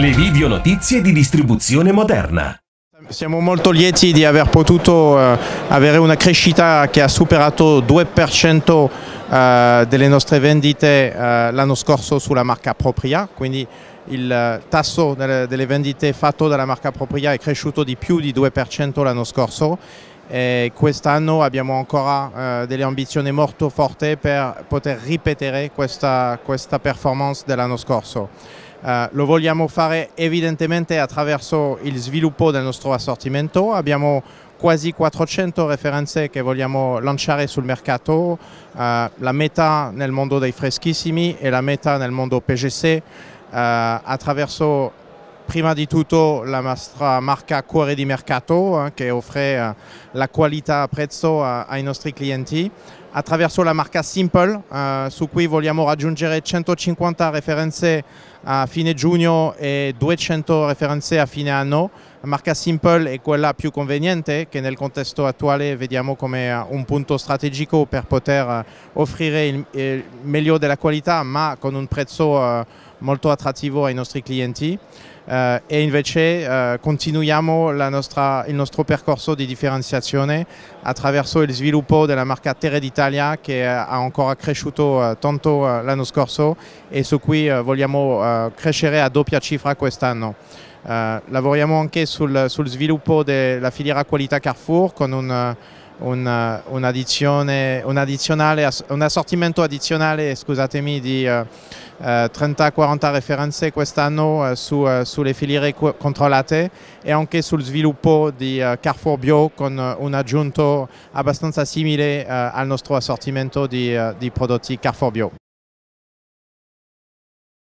Le video notizie di distribuzione moderna. Siamo molto lieti di aver potuto eh, avere una crescita che ha superato 2% eh, delle nostre vendite eh, l'anno scorso sulla marca propria, quindi il eh, tasso delle, delle vendite fatto dalla marca propria è cresciuto di più di 2% l'anno scorso e quest'anno abbiamo ancora eh, delle ambizioni molto forti per poter ripetere questa, questa performance dell'anno scorso. Eh, lo vogliamo fare evidentemente attraverso il sviluppo del nostro assortimento, abbiamo quasi 400 referenze che vogliamo lanciare sul mercato, eh, la metà nel mondo dei freschissimi e la metà nel mondo PGC, eh, attraverso prima di tutto la nostra marca Cuore di Mercato eh, che offre eh, la qualità a prezzo a, eh, ai nostri clienti attraverso la marca Simple, eh, su cui vogliamo raggiungere 150 referenze a fine giugno e 200 referenze a fine anno. La marca Simple è quella più conveniente che nel contesto attuale vediamo come un punto strategico per poter eh, offrire il, il meglio della qualità ma con un prezzo eh, molto attrattivo ai nostri clienti. Uh, e invece uh, continuiamo nostra, il nostro percorso di differenziazione attraverso il sviluppo della marca Terre Italia che eh, ha ancora cresciuto eh, tanto eh, l'anno scorso e su cui vogliamo crescere a doppia cifra quest'anno. lavoriamo anche sul, sul, sviluppo della filiera qualità Carrefour con un, un, un, un, un assortimento addizionale scusatemi, di 30-40 eh, referenze quest'anno eh, su, eh, sulle filiere co controllate e anche sul sviluppo di eh, Carrefour Bio con un aggiunto abbastanza simile al nostro assortimento di, di prodotti Carrefour Bio.